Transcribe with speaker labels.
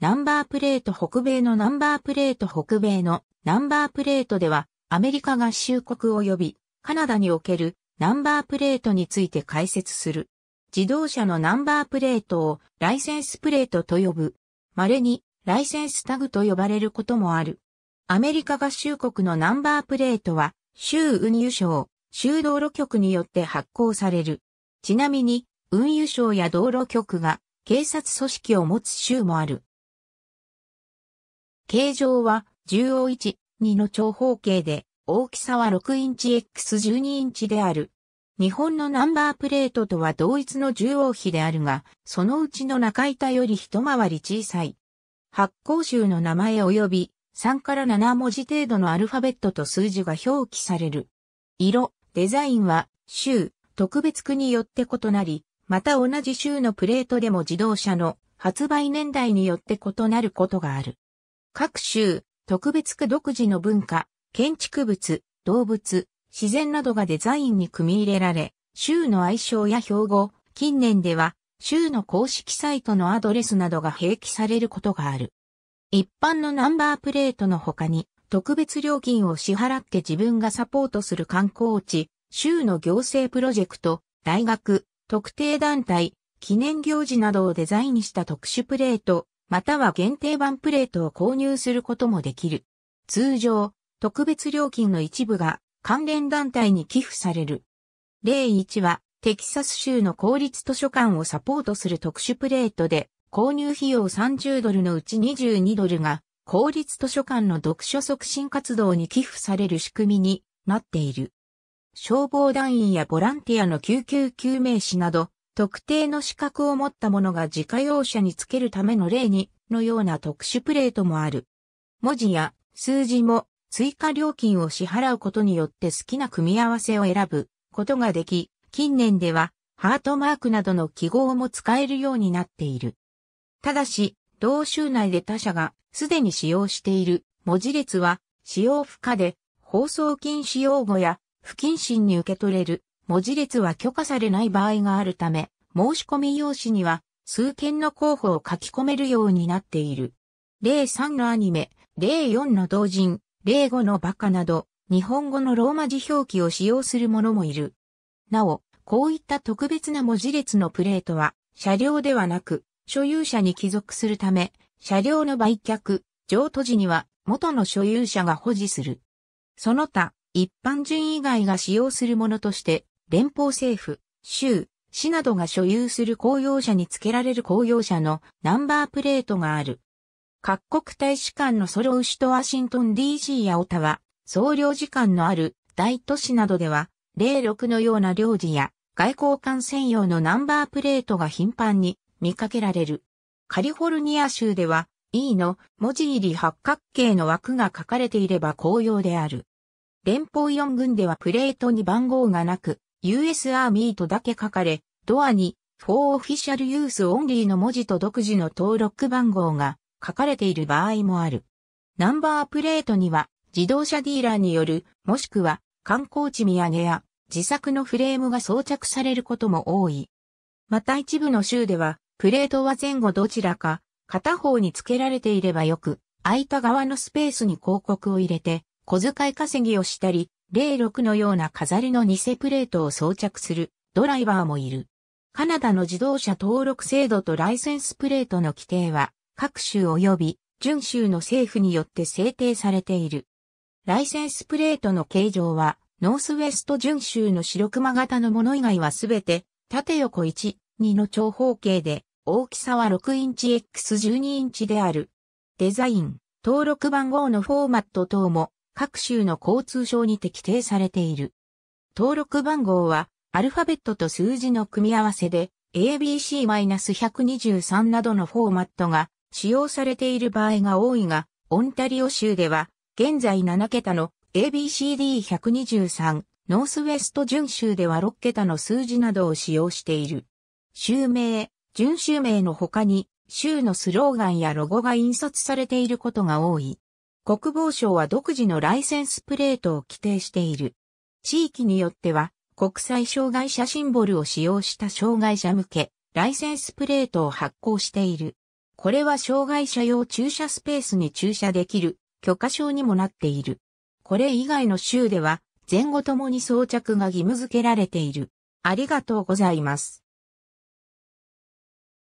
Speaker 1: ナンバープレート北米のナンバープレート北米のナンバープレートではアメリカ合衆国及びカナダにおけるナンバープレートについて解説する。自動車のナンバープレートをライセンスプレートと呼ぶ。稀にライセンスタグと呼ばれることもある。アメリカ合衆国のナンバープレートは州運輸省、州道路局によって発行される。ちなみに運輸省や道路局が警察組織を持つ州もある。形状は 10O1、2の長方形で、大きさは6インチ X12 インチである。日本のナンバープレートとは同一の縦王比であるが、そのうちの中板より一回り小さい。発行集の名前及び3から7文字程度のアルファベットと数字が表記される。色、デザインは州、特別区によって異なり、また同じ州のプレートでも自動車の発売年代によって異なることがある。各州、特別区独自の文化、建築物、動物、自然などがデザインに組み入れられ、州の愛称や標語、近年では、州の公式サイトのアドレスなどが併記されることがある。一般のナンバープレートの他に、特別料金を支払って自分がサポートする観光地、州の行政プロジェクト、大学、特定団体、記念行事などをデザインした特殊プレート、または限定版プレートを購入することもできる。通常、特別料金の一部が関連団体に寄付される。例1は、テキサス州の公立図書館をサポートする特殊プレートで、購入費用30ドルのうち22ドルが、公立図書館の読書促進活動に寄付される仕組みになっている。消防団員やボランティアの救急救命士など、特定の資格を持った者が自家用車につけるための例に、のような特殊プレートもある。文字や数字も追加料金を支払うことによって好きな組み合わせを選ぶことができ、近年ではハートマークなどの記号も使えるようになっている。ただし、同州内で他社がすでに使用している文字列は使用不可で放送禁止用語や不謹慎に受け取れる文字列は許可されない場合があるため、申し込み用紙には数件の候補を書き込めるようになっている。例3のアニメ、例4の同人、例5のバカなど、日本語のローマ字表記を使用するももいる。なお、こういった特別な文字列のプレートは、車両ではなく、所有者に帰属するため、車両の売却、譲渡時には、元の所有者が保持する。その他、一般人以外が使用するものとして、連邦政府、州、市などが所有する公用車に付けられる公用車のナンバープレートがある。各国大使館のソロウシとワシントン DC やオタワ、総領事館のある大都市などでは、06のような領事や外交官専用のナンバープレートが頻繁に見かけられる。カリフォルニア州では E の文字入り八角形の枠が書かれていれば公用である。連邦四軍ではプレートに番号がなく、US a r m ーとだけ書かれ、ドアに For Official Use Only の文字と独自の登録番号が書かれている場合もある。ナンバープレートには自動車ディーラーによる、もしくは観光地土産や自作のフレームが装着されることも多い。また一部の州では、プレートは前後どちらか、片方に付けられていればよく、空いた側のスペースに広告を入れて、小遣い稼ぎをしたり、06のような飾りの偽プレートを装着するドライバーもいる。カナダの自動車登録制度とライセンスプレートの規定は各州及び準州の政府によって制定されている。ライセンスプレートの形状はノースウェスト準州の白熊型のもの以外はすべて縦横1、2の長方形で大きさは6インチ X12 インチである。デザイン、登録番号のフォーマット等も各州の交通省に適定されている。登録番号は、アルファベットと数字の組み合わせで、ABC-123 などのフォーマットが使用されている場合が多いが、オンタリオ州では、現在7桁の ABCD123、ノースウェスト準州では6桁の数字などを使用している。州名、準州名の他に、州のスローガンやロゴが印刷されていることが多い。国防省は独自のライセンスプレートを規定している。地域によっては、国際障害者シンボルを使用した障害者向け、ライセンスプレートを発行している。これは障害者用駐車スペースに駐車できる許可証にもなっている。これ以外の州では、前後ともに装着が義務付けられている。ありがとうございます。